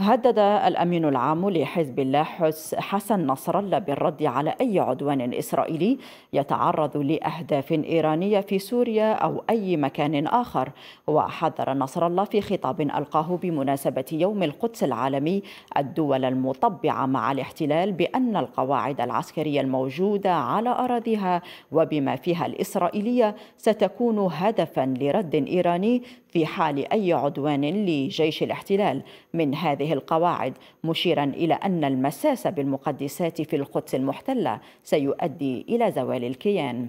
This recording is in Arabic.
هدد الأمين العام لحزب الله حسن نصر الله بالرد على أي عدوان إسرائيلي يتعرض لأهداف إيرانية في سوريا أو أي مكان آخر وحذر نصر الله في خطاب ألقاه بمناسبة يوم القدس العالمي الدول المطبعة مع الاحتلال بأن القواعد العسكرية الموجودة على أراضيها وبما فيها الإسرائيلية ستكون هدفا لرد إيراني في حال أي عدوان لجيش الاحتلال من هذه هذه القواعد مشيرا إلى أن المساس بالمقدسات في القدس المحتلة سيؤدي إلى زوال الكيان